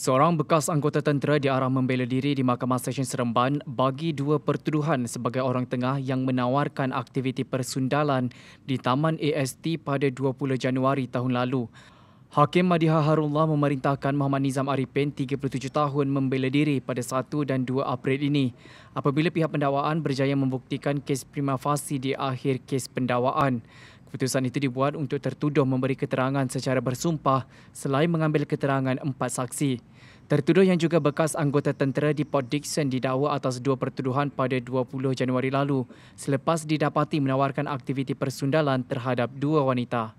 Seorang bekas anggota tentera diarah membela diri di Mahkamah Stesen Seremban bagi dua pertuduhan sebagai orang tengah yang menawarkan aktiviti persundalan di Taman AST pada 20 Januari tahun lalu. Hakim Madiha Harullah memerintahkan Muhammad Nizam Arifin 37 tahun membela diri pada 1 dan 2 April ini apabila pihak pendakwaan berjaya membuktikan kes prima facie di akhir kes pendakwaan. Keputusan itu dibuat untuk tertuduh memberi keterangan secara bersumpah selain mengambil keterangan empat saksi. Tertuduh yang juga bekas anggota tentera di Port Dixon didakwa atas dua pertuduhan pada 20 Januari lalu selepas didapati menawarkan aktiviti persundalan terhadap dua wanita.